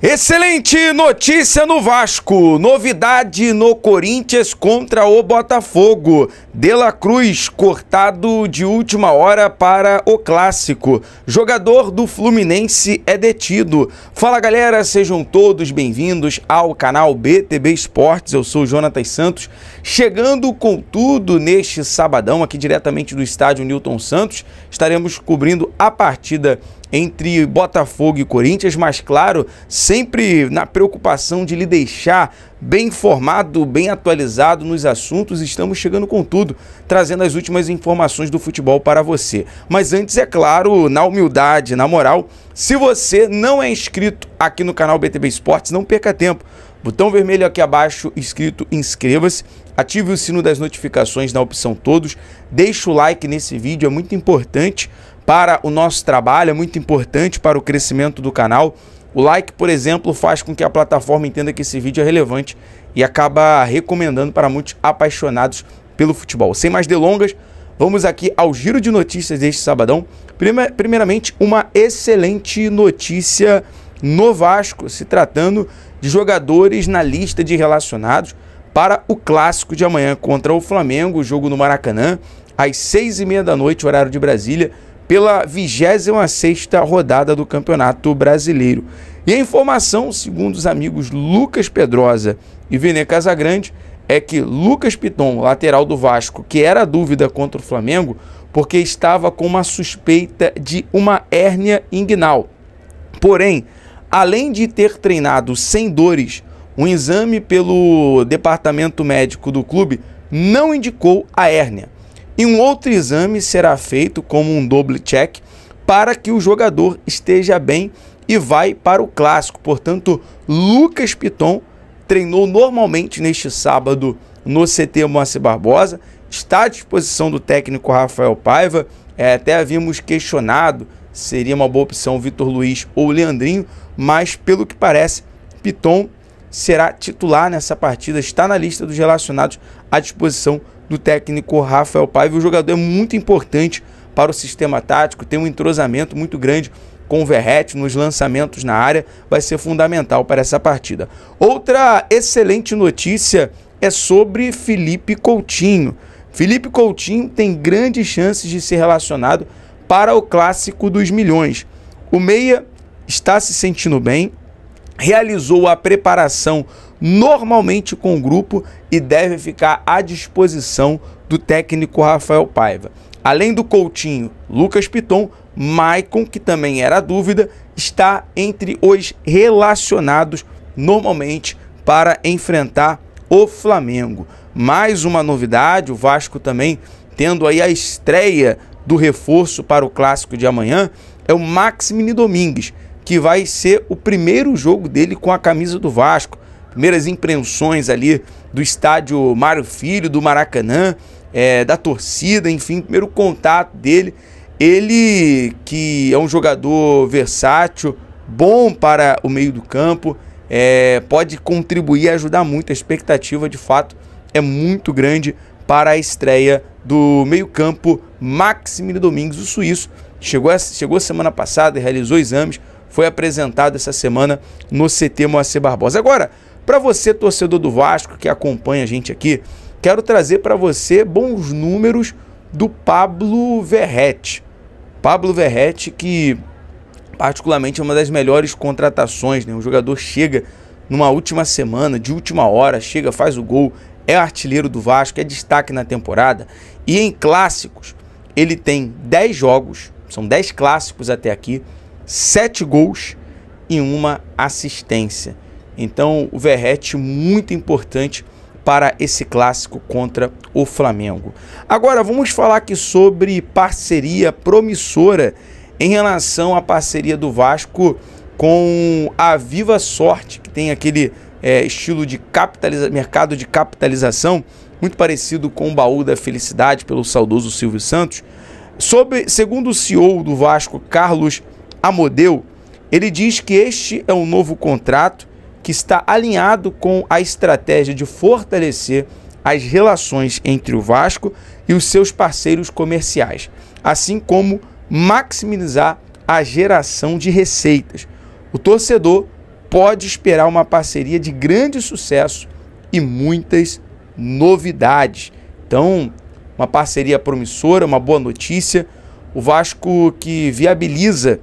Excelente notícia no Vasco, novidade no Corinthians contra o Botafogo. De La Cruz cortado de última hora para o clássico. Jogador do Fluminense é detido. Fala galera, sejam todos bem-vindos ao canal BTB Esportes. Eu sou Jonathan Santos, chegando com tudo neste sabadão aqui diretamente do estádio Newton Santos. Estaremos cobrindo a partida entre Botafogo e Corinthians, mas claro, sempre na preocupação de lhe deixar bem informado, bem atualizado nos assuntos, estamos chegando com tudo, trazendo as últimas informações do futebol para você. Mas antes, é claro, na humildade, na moral, se você não é inscrito aqui no canal BTB Esportes, não perca tempo. Botão vermelho aqui abaixo, escrito inscreva-se, ative o sino das notificações na opção todos, deixe o like nesse vídeo, é muito importante para o nosso trabalho, é muito importante para o crescimento do canal. O like, por exemplo, faz com que a plataforma entenda que esse vídeo é relevante e acaba recomendando para muitos apaixonados pelo futebol. Sem mais delongas, vamos aqui ao giro de notícias deste sabadão. Primeiramente, uma excelente notícia no Vasco, se tratando de jogadores na lista de relacionados para o clássico de amanhã contra o Flamengo, jogo no Maracanã, às seis e meia da noite, horário de Brasília pela 26 rodada do Campeonato Brasileiro. E a informação, segundo os amigos Lucas Pedrosa e Vene Casagrande, é que Lucas Piton, lateral do Vasco, que era dúvida contra o Flamengo, porque estava com uma suspeita de uma hérnia inguinal. Porém, além de ter treinado sem dores, um exame pelo departamento médico do clube não indicou a hérnia e um outro exame será feito como um double check para que o jogador esteja bem e vai para o clássico. Portanto, Lucas Piton treinou normalmente neste sábado no CT Moacir Barbosa, está à disposição do técnico Rafael Paiva. É, até havíamos questionado seria uma boa opção Vitor Luiz ou Leandrinho, mas pelo que parece, Piton será titular nessa partida, está na lista dos relacionados à disposição do técnico Rafael Paiva. O jogador é muito importante para o sistema tático, tem um entrosamento muito grande com o Verrete nos lançamentos na área, vai ser fundamental para essa partida. Outra excelente notícia é sobre Felipe Coutinho. Felipe Coutinho tem grandes chances de ser relacionado para o clássico dos milhões. O Meia está se sentindo bem, realizou a preparação normalmente com o grupo e deve ficar à disposição do técnico Rafael Paiva. Além do Coutinho, Lucas Piton, Maicon, que também era dúvida, está entre os relacionados normalmente para enfrentar o Flamengo. Mais uma novidade, o Vasco também tendo aí a estreia do reforço para o clássico de amanhã, é o Maximini Domingues, que vai ser o primeiro jogo dele com a camisa do Vasco. Primeiras impressões ali do estádio Mário Filho, do Maracanã, é, da torcida, enfim, primeiro contato dele. Ele que é um jogador versátil, bom para o meio do campo, é, pode contribuir e ajudar muito. A expectativa, de fato, é muito grande para a estreia do meio-campo Maximiliano Domingos, o suíço. Chegou, chegou semana passada e realizou exames, foi apresentado essa semana no CT Moacir Barbosa. Agora, para você, torcedor do Vasco, que acompanha a gente aqui, quero trazer para você bons números do Pablo Verrete. Pablo Verrete, que particularmente é uma das melhores contratações, né? Um jogador chega numa última semana, de última hora, chega, faz o gol, é artilheiro do Vasco, é destaque na temporada. E em clássicos, ele tem 10 jogos, são 10 clássicos até aqui, sete gols e uma assistência. Então, o Verrete muito importante para esse clássico contra o Flamengo. Agora vamos falar aqui sobre parceria promissora em relação à parceria do Vasco com a Viva Sorte, que tem aquele é, estilo de capitaliza mercado de capitalização muito parecido com o baú da felicidade pelo saudoso Silvio Santos. Sobre, segundo o CEO do Vasco, Carlos Amodeu, ele diz que este é um novo contrato que está alinhado com a estratégia de fortalecer as relações entre o Vasco e os seus parceiros comerciais, assim como maximizar a geração de receitas. O torcedor pode esperar uma parceria de grande sucesso e muitas novidades. Então, uma parceria promissora, uma boa notícia. O Vasco que viabiliza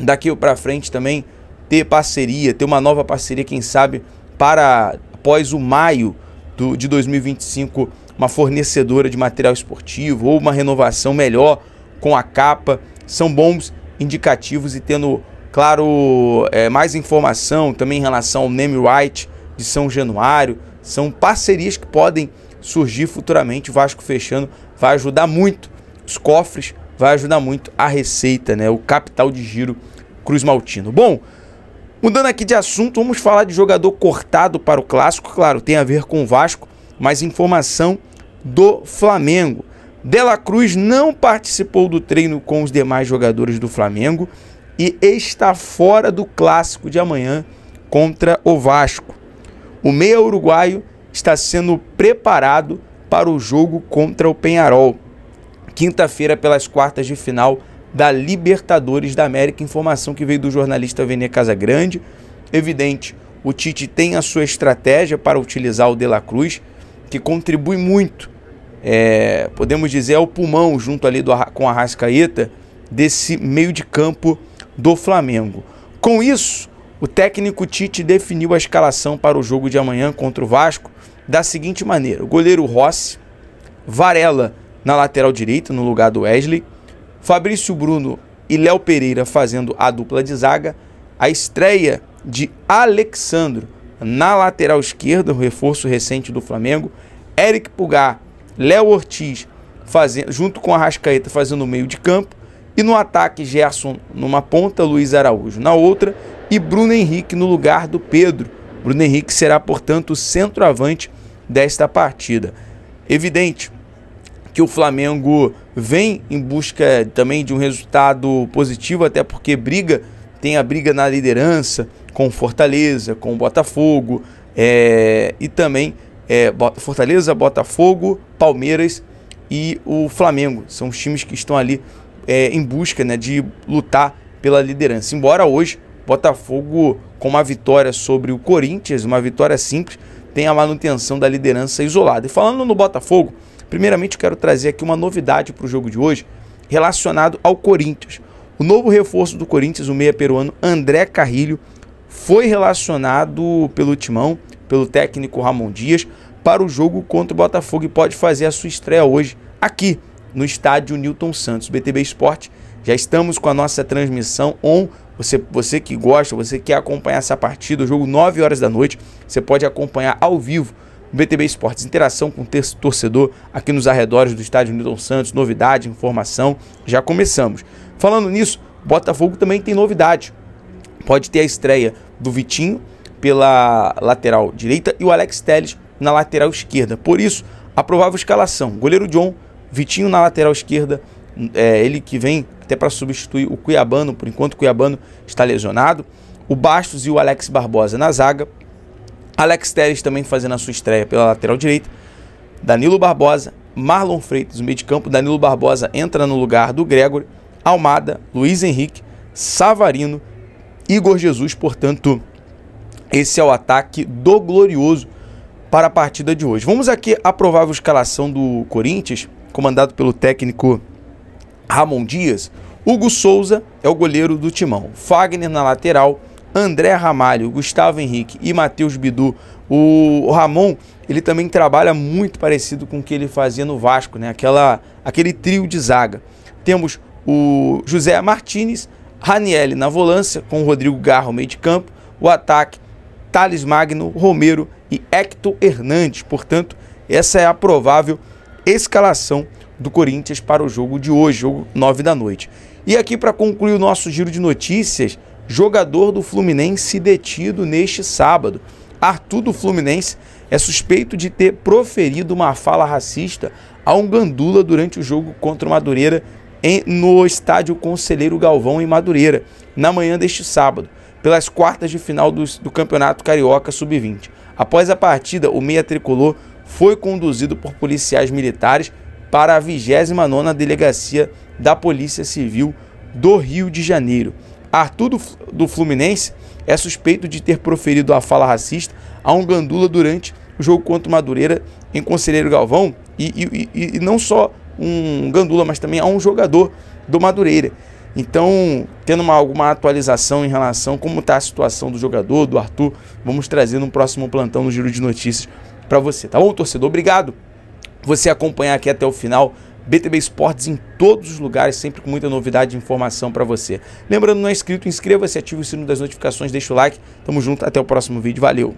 daqui para frente também ter parceria, ter uma nova parceria, quem sabe, para após o maio do, de 2025, uma fornecedora de material esportivo ou uma renovação melhor com a capa. São bons indicativos e tendo, claro, é, mais informação também em relação ao name right de São Januário. São parcerias que podem surgir futuramente. O Vasco fechando vai ajudar muito os cofres vai ajudar muito a receita, né? O capital de giro Cruz Maltino. Bom, mudando aqui de assunto, vamos falar de jogador cortado para o clássico. Claro, tem a ver com o Vasco, mas informação do Flamengo. Dela Cruz não participou do treino com os demais jogadores do Flamengo e está fora do clássico de amanhã contra o Vasco. O meia uruguaio está sendo preparado para o jogo contra o Penharol quinta-feira pelas quartas de final da Libertadores da América. Informação que veio do jornalista Vene Casagrande. Evidente, o Tite tem a sua estratégia para utilizar o De La Cruz, que contribui muito, é, podemos dizer, é o pulmão junto ali do, com a Rascaeta desse meio de campo do Flamengo. Com isso, o técnico Tite definiu a escalação para o jogo de amanhã contra o Vasco da seguinte maneira: o goleiro Rossi, Varela na lateral direita, no lugar do Wesley. Fabrício Bruno e Léo Pereira fazendo a dupla de zaga. A estreia de Alexandro na lateral esquerda, o reforço recente do Flamengo. Eric Pulgar, Léo Ortiz fazendo, junto com a Rascaeta fazendo o meio de campo. E no ataque, Gerson numa ponta, Luiz Araújo na outra e Bruno Henrique no lugar do Pedro. Bruno Henrique será, portanto, o centroavante desta partida. Evidente que o Flamengo vem em busca também de um resultado positivo, até porque briga, tem a briga na liderança com Fortaleza, com Botafogo, é, e também é, Fortaleza, Botafogo, Palmeiras e o Flamengo. São os times que estão ali é, em busca né, de lutar pela liderança. Embora hoje Botafogo com uma vitória sobre o Corinthians, uma vitória simples, tem a manutenção da liderança isolada. E falando no Botafogo, primeiramente eu quero trazer aqui uma novidade para o jogo de hoje relacionado ao Corinthians. O novo reforço do Corinthians, o meia peruano André Carrilho, foi relacionado pelo Timão, pelo técnico Ramon Dias, para o jogo contra o Botafogo e pode fazer a sua estreia hoje aqui no estádio Newton Santos. BTB Esporte, já estamos com a nossa transmissão on você, você que gosta, você quer acompanhar essa partida, o jogo 9 horas da noite, você pode acompanhar ao vivo no BTB Esportes, interação com o torcedor aqui nos arredores do estádio Newton Santos, novidade, informação, já começamos. Falando nisso, Botafogo também tem novidade. Pode ter a estreia do Vitinho pela lateral direita e o Alex Teles na lateral esquerda. Por isso, a provável escalação: goleiro John, Vitinho na lateral esquerda, é, ele que vem até para substituir o Cuiabano, por enquanto o Cuiabano está lesionado. O Bastos e o Alex Barbosa na zaga. Alex Teres também fazendo a sua estreia pela lateral direita. Danilo Barbosa, Marlon Freitas no meio de campo. Danilo Barbosa entra no lugar do Gregory. Almada, Luiz Henrique, Savarino, Igor Jesus. Portanto, esse é o ataque do Glorioso para a partida de hoje. Vamos aqui à provável escalação do Corinthians, comandado pelo técnico Ramon Dias, Hugo Souza é o goleiro do Timão, Fagner na lateral, André Ramalho, Gustavo Henrique e Matheus Bidu. O Ramon, ele também trabalha muito parecido com o que ele fazia no Vasco, né? Aquela, aquele trio de zaga. Temos o José Martínez, Raniel na volância, com o Rodrigo Garro meio de campo, o ataque, Thales Magno, Romero e Hector Hernandes. Portanto, essa é a provável escalação do Corinthians para o jogo de hoje, jogo 9 da noite. E aqui para concluir o nosso giro de notícias, jogador do Fluminense detido neste sábado. Arthur do Fluminense é suspeito de ter proferido uma fala racista a um gandula durante o jogo contra o Madureira em, no estádio Conselheiro Galvão em Madureira, na manhã deste sábado, pelas quartas de final do, do Campeonato Carioca Sub-20. Após a partida, o meia tricolor foi conduzido por policiais militares para a 29 Delegacia da Polícia Civil do Rio de Janeiro. Arthur do Fluminense é suspeito de ter proferido a fala racista a um gandula durante o jogo contra o Madureira em Conselheiro Galvão e, e, e não só um gandula, mas também a um jogador do Madureira. Então, tendo uma, alguma atualização em relação a como está a situação do jogador, do Arthur, vamos trazer no próximo plantão no Giro de Notícias para você, tá bom, torcedor? Obrigado você acompanhar aqui até o final. BTB Esportes em todos os lugares, sempre com muita novidade e informação para você. Lembrando, não é inscrito, inscreva-se, ative o sino das notificações, deixa o like. Tamo junto, até o próximo vídeo, valeu!